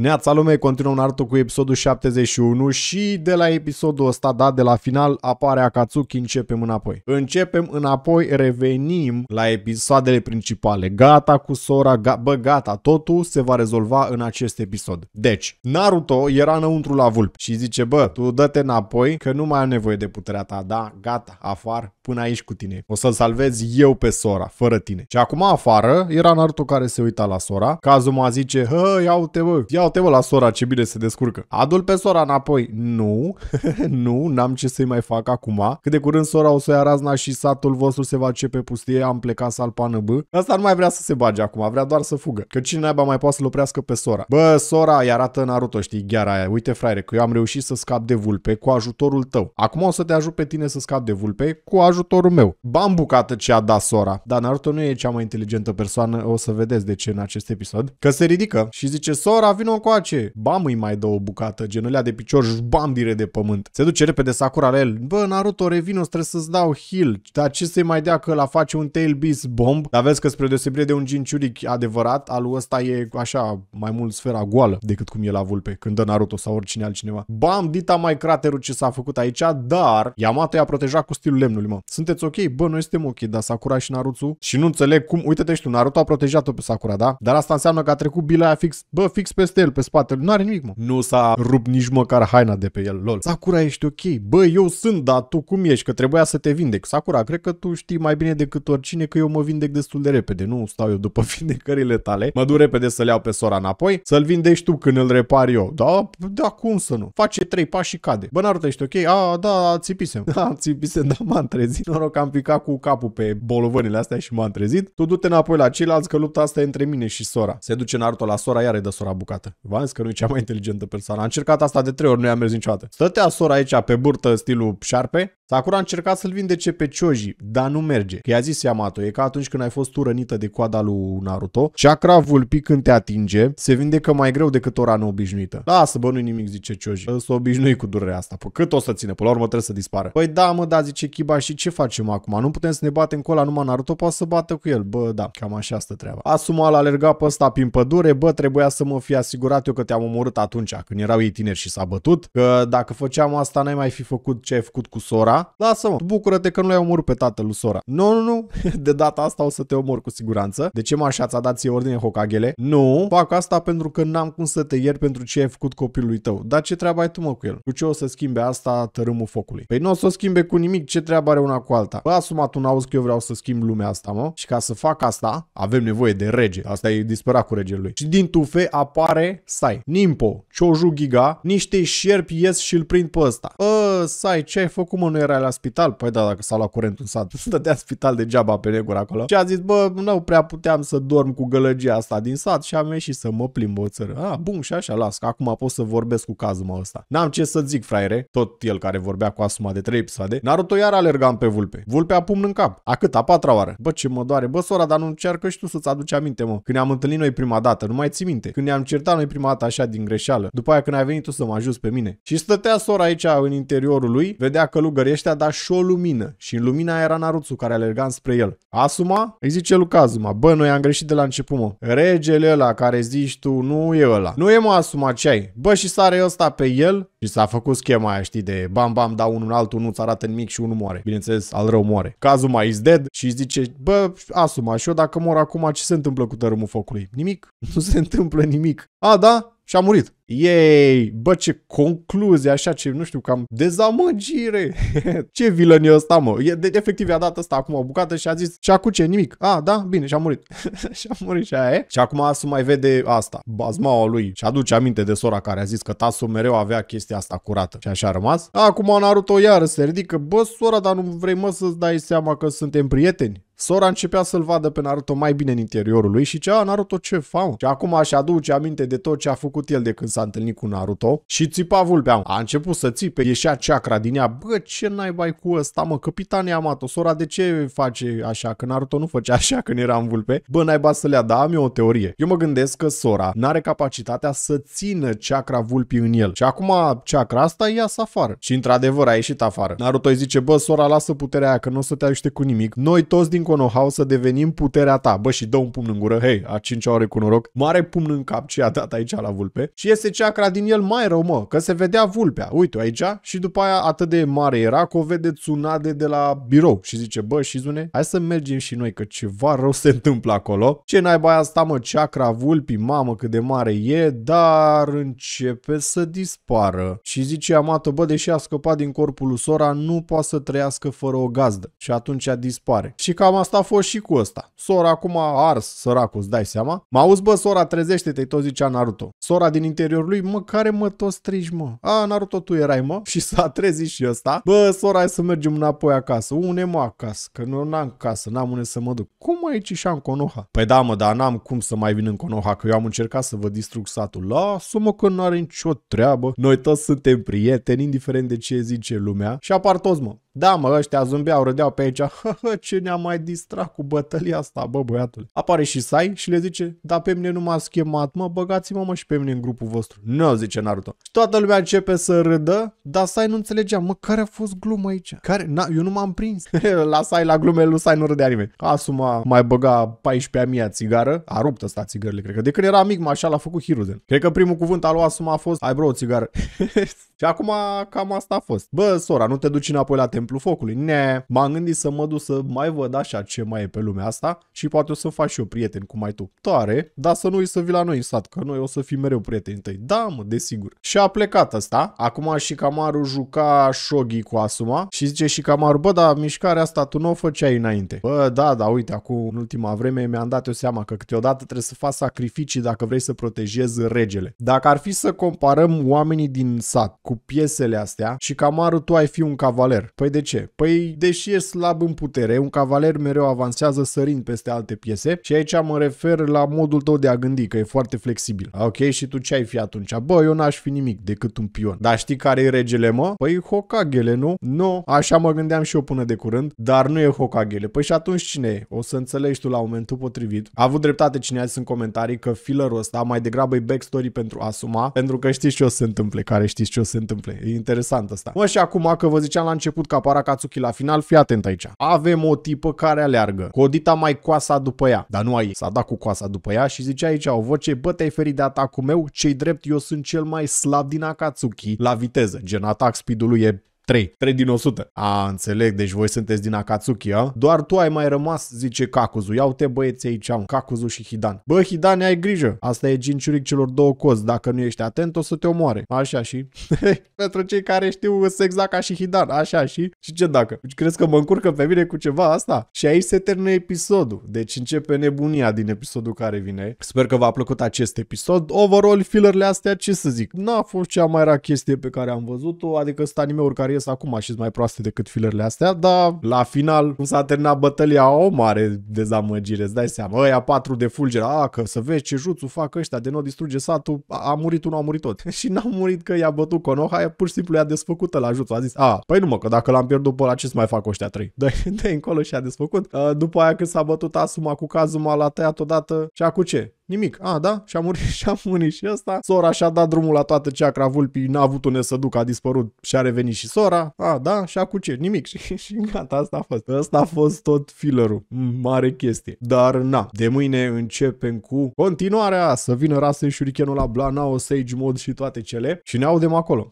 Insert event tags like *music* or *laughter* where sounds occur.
Neața lume continuă Naruto cu episodul 71 și de la episodul ăsta, da, de la final apare Akatsuki, începem înapoi. Începem înapoi, revenim la episoadele principale. Gata cu Sora, ga- bă, gata, totul se va rezolva în acest episod. Deci, Naruto era înăuntru la vulp și zice, bă, tu dă-te înapoi că nu mai am nevoie de puterea ta, da, gata, afară, până aici cu tine. O să-l salvez eu pe Sora, fără tine. Și acum afară era Naruto care se uita la Sora, Kazuma zice, hă, iau-te, bă, iau uite mă la sora ce bine se descurcă. Adul pe sora înapoi. Nu, *laughs* nu, n-am ce să-i mai fac acum. Cât de curând sora o să ia razna și satul vostru se va începe pustie, am plecat să pană bă. Asta nu mai vrea să se bage acum, vrea doar să fugă. Că cine aibă mai poate să-l oprească pe sora? Bă, sora i arată Naruto, știi, chiar aia. Uite, fraiere, că eu am reușit să scap de vulpe cu ajutorul tău. Acum o să te ajut pe tine să scap de vulpe cu ajutorul meu. Bam bucată ce a dat sora. Dar Naruto nu e cea mai inteligentă persoană, o să vedeți de ce în acest episod. Că se ridică și zice, sora, vino coace. Bam, îi mai dă o bucată, genulea de picior și bam dire de pământ. Se duce repede Sakura la el. Bă, Naruto, revino, trebuie să-ți dau heal. Dar ce să-i mai dea că la face un tail beast bomb? Dar vezi că spre deosebire de un ginciuric adevărat, al ăsta e așa mai mult sfera goală decât cum e la vulpe, când dă Naruto sau oricine altcineva. Bam, dita mai craterul ce s-a făcut aici, dar Yamato i-a protejat cu stilul lemnului, mă. Sunteți ok? Bă, noi suntem ok, dar Sakura și Naruto și nu înțeleg cum, uite-te și tu, Naruto a protejat-o pe Sakura, da? Dar asta înseamnă că a trecut bila fix, bă, fix peste el pe spate nu are nimic, mă. Nu s-a rupt nici măcar haina de pe el, lol. Sakura, ești ok. Bă, eu sunt, dar tu cum ești? Că trebuia să te vindec. Sakura, cred că tu știi mai bine decât oricine că eu mă vindec destul de repede. Nu stau eu după *laughs* vindecările tale. Mă duc repede să l iau pe sora înapoi, să-l vindești tu când îl repar eu. Da, da, cum să nu? Face trei pași și cade. Bă, Naruto, ești ok? A, da, țipisem. *laughs* Da, țipisem, da, m-am trezit. Noroc că am picat cu capul pe bolovanile astea și m-am trezit. Tu du-te înapoi la ceilalți că lupta asta e între mine și sora. Se duce Naruto la sora, iar de sora bucată inteligentă. V-am zis că nu e cea mai inteligentă persoană. A încercat asta de trei ori, nu i-a mers niciodată. Stătea sora aici pe burtă stilul șarpe. Sakura a încercat să-l vindece pe Choji, dar nu merge. Că i-a zis Yamato, e ca atunci când ai fost tu rănită de coada lui Naruto, chakra vulpi când te atinge, se vindecă mai greu decât o rană obișnuită. să bă, nu nimic, zice Choji. Să s-o obișnui cu durerea asta. Păi cât o să ține? Până la urmă trebuie să dispară. Păi da, mă, da, zice Kiba, și ce facem acum? Nu putem să ne batem cola, numai Naruto poate să bată cu el. Bă, da, cam așa asta treaba. Asuma l-a alergat pe ăsta prin pădure, bă, trebuia să mă fi asigurat asigurat eu că te-am omorât atunci, când erau ei tineri și s-a bătut, că dacă făceam asta n-ai mai fi făcut ce ai făcut cu sora, lasă-mă, bucură-te că nu l-ai omorât pe tatăl lui sora. Nu, nu, nu, *laughs* de data asta o să te omor cu siguranță. De ce mă așa ți-a dat ție ordine Hokagele? Nu, fac asta pentru că n-am cum să te ier pentru ce ai făcut copilului tău. Dar ce treabă ai tu mă cu el? Cu ce o să schimbe asta tărâmul focului? Păi nu o să schimbe cu nimic, ce treabă are una cu alta? Bă, păi asumat un auz că eu vreau să schimb lumea asta, mă. Și ca să fac asta, avem nevoie de rege. Asta e disperat cu regelui. Și din tufe apare sai, Nimpo, Cioju Giga, niște șerpi ies și îl prind pe ăsta. Ă, sai, ce ai făcut mă, nu era la spital? Păi da, dacă s-a luat curent în sat, *laughs* stătea spital degeaba pe negura acolo. Și a zis, bă, nu prea puteam să dorm cu gălăgia asta din sat și am ieșit să mă plimb o țară. A, bun, și așa, las, că acum pot să vorbesc cu cazul mă ăsta. N-am ce să zic, fraiere, tot el care vorbea cu asuma de trei episoade, Naruto iar alergam pe vulpe. Vulpea pumn în cap. A cât? A patra oară. Bă, ce mă doare. Bă, sora, dar nu încearcă și tu să-ți aduci aminte, mă. Când ne-am întâlnit noi prima dată, nu mai ții minte. Când ne-am certat noi prima dată așa din greșeală. După aia când ai venit tu să mă ajuți pe mine. Și stătea sora aici în interiorul lui, vedea că călugării ăștia, da și o lumină. Și în lumina era Narutsu care alerga spre el. Asuma? Îi zice lui Kazuma, bă, noi am greșit de la început, mă. Regele ăla care zici tu nu e ăla. Nu e mă Asuma ce ai. Bă, și sare ăsta pe el și s-a făcut schema aia, știi, de bam bam, da unul altul, nu-ți arată nimic și unul moare. Bineînțeles, al rău moare. Kazuma is dead și îi zice, bă, Asuma, și eu dacă mor acum, ce se întâmplă cu tărâmul focului? Nimic. Nu se întâmplă nimic a, da, și a murit. Yay! bă, ce concluzie, așa, ce, nu știu, cam dezamăgire. *laughs* ce vilăn e ăsta, mă? E, de, efectiv, i-a dat ăsta acum o bucată și a zis, și acum ce, nimic. A, da, bine, și-a murit. *laughs* și-a murit și aia e. Și acum Asu mai vede asta, bazmaua lui. Și aduce aminte de sora care a zis că Tasu mereu avea chestia asta curată. Și așa a rămas. Acum Naruto iară se ridică, bă, sora, dar nu vrei, mă, să-ți dai seama că suntem prieteni? Sora începea să-l vadă pe Naruto mai bine în interiorul lui și cea Naruto ce fa? Și acum își aduce aminte de tot ce a făcut el de când s-a întâlnit cu Naruto și țipa vulpea. A început să țipe, ieșea ceacra din ea. Bă, ce naiba cu ăsta, mă? capitan Yamato, sora de ce face așa? Că Naruto nu făcea așa când era în vulpe. Bă, naiba să le da, am eu o teorie. Eu mă gândesc că sora n-are capacitatea să țină ceacra vulpii în el. Și acum ceacra asta ia afară. Și într-adevăr a ieșit afară. Naruto îi zice, bă, sora, lasă puterea aia că nu o să te ajute cu nimic. Noi toți din know-how să devenim puterea ta. Bă, și dă un pumn în gură, hei, a cincea oare cu noroc, mare pumn în cap ce a dat aici la vulpe și este ceacra din el mai rău, mă, că se vedea vulpea. Uite aici și după aia atât de mare era că o vede Tsunade de la birou și zice, bă, și zune. hai să mergem și noi că ceva rău se întâmplă acolo. Ce naiba asta, mă, ceacra vulpii, mamă, cât de mare e, dar începe să dispară. Și zice amată, bă, deși a scăpat din corpul lui Sora, nu poate să trăiască fără o gazdă. Și atunci dispare. Și cam asta a fost și cu ăsta. Sora acum a ars, săracul, îți dai seama? Mă auzi, bă, sora, trezește-te, tot zicea Naruto. Sora din interiorul lui, mă, care mă tot strigi, mă? A, Naruto, tu erai, mă? Și s-a trezit și ăsta. Bă, sora, hai să mergem înapoi acasă. Une, mă, acasă, că nu n-am casă, n-am unde să mă duc. Cum aici și în Konoha? Păi da, mă, dar n-am cum să mai vin în Konoha, că eu am încercat să vă distrug satul. Lasă-mă că n-are nicio treabă. Noi toți suntem prieteni, indiferent de ce zice lumea. Și apar toți, mă, da, mă, ăștia zâmbeau, râdeau pe aici. *laughs* ce ne-a mai distrat cu bătălia asta, bă, băiatul. Apare și Sai și le zice, da, pe mine nu m a schemat, mă, băgați-mă, mă, și pe mine în grupul vostru. Nu, zice Naruto. Și toată lumea începe să râdă, dar Sai nu înțelegea, mă, care a fost glumă aici? Care? Na, eu nu m-am prins. *laughs* la Sai, la glumele lui Sai nu râdea nimeni. Asuma mai băga 14 mia țigară, a rupt asta țigările, cred că de când era mic, așa l-a făcut Hiruzen. Cred că primul cuvânt al lui Asuma a fost, ai bro, o țigară. *laughs* și acum cam asta a fost. Bă, sora, nu te duci înapoi la te Templul Focului. Ne, m-am gândit să mă duc să mai văd așa ce mai e pe lumea asta și poate o să faci și eu prieteni cum mai tu. Tare, dar să nu uiți să vii la noi în sat, că noi o să fim mereu prieteni tăi. Da, mă, desigur. Și a plecat asta. Acum și Camaru juca șoghi cu Asuma și zice și Camaru, bă, da, mișcarea asta tu nu o făceai înainte. Bă, da, da, uite, acum în ultima vreme mi-am dat eu seama că câteodată trebuie să faci sacrificii dacă vrei să protejezi regele. Dacă ar fi să comparăm oamenii din sat cu piesele astea și Camaru, tu ai fi un cavaler. Păi Păi de ce? Păi deși e slab în putere, un cavaler mereu avansează sărind peste alte piese și aici mă refer la modul tău de a gândi, că e foarte flexibil. Ok, și tu ce ai fi atunci? Bă, eu n-aș fi nimic decât un pion. Dar știi care e regele, mă? Păi Hokagele, nu? Nu, așa mă gândeam și eu până de curând, dar nu e Hokagele. Păi și atunci cine e? O să înțelegi tu la momentul potrivit. A avut dreptate cine azi în comentarii că fillerul ăsta mai degrabă e backstory pentru asuma, pentru că știți ce o să se întâmple, care știți ce o să se întâmple. E interesant asta. Mă, și acum că vă ziceam la început că Katsuki la final, fii atent aici. Avem o tipă care aleargă. Codita mai coasa după ea, dar nu ai. S-a dat cu coasa după ea și zice aici o voce, bă, te-ai ferit de atacul meu, cei drept, eu sunt cel mai slab din Akatsuki la viteză. Gen, atac speed ului e 3. 3 din 100. A, înțeleg, deci voi sunteți din Akatsuki, a? Doar tu ai mai rămas, zice Kakuzu. Iau-te băieți aici, am Kakuzu și Hidan. Bă, Hidan, ai grijă. Asta e ginciuric celor două cozi. Dacă nu ești atent, o să te omoare. Așa și... *laughs* Pentru cei care știu, sunt exact ca și Hidan. Așa și... Și ce dacă? Deci crezi că mă încurcă pe mine cu ceva asta? Și aici se termină episodul. Deci începe nebunia din episodul care vine. Sper că v-a plăcut acest episod. Overall, fillerle astea, ce să zic? N-a fost cea mai rea chestie pe care am văzut-o, adică sunt anime care ies acum și mai proaste decât filerele astea, dar la final, cum s-a terminat bătălia, o mare dezamăgire, îți dai seama. Ăia patru de fulger, a, că să vezi ce juțu fac ăștia, de nou distruge satul, a, a murit unul, a murit tot. *laughs* și n-a murit că i-a bătut Konoha, e pur și simplu i-a desfăcut la juțu. A zis, a, păi nu mă, că dacă l-am pierdut pe ăla, ce să mai fac ăștia trei? De, *laughs* de încolo și-a desfăcut. După aia când s-a bătut Asuma cu Kazuma, l-a tăiat odată și acum ce? Nimic. A, da? Și-a murit *laughs* și a murit și ăsta. Sora și-a dat drumul la toată ceacra vulpii, n-a avut unde să ducă, a dispărut și a revenit și sora. A, da? Și cu ce? Nimic. *laughs* Și, și gata, asta a fost. Asta a fost tot fillerul. Mare chestie. Dar na, de mâine începem cu continuarea să vină rasă și șurichenul la Blanao, Sage Mod și toate cele și ne audem acolo.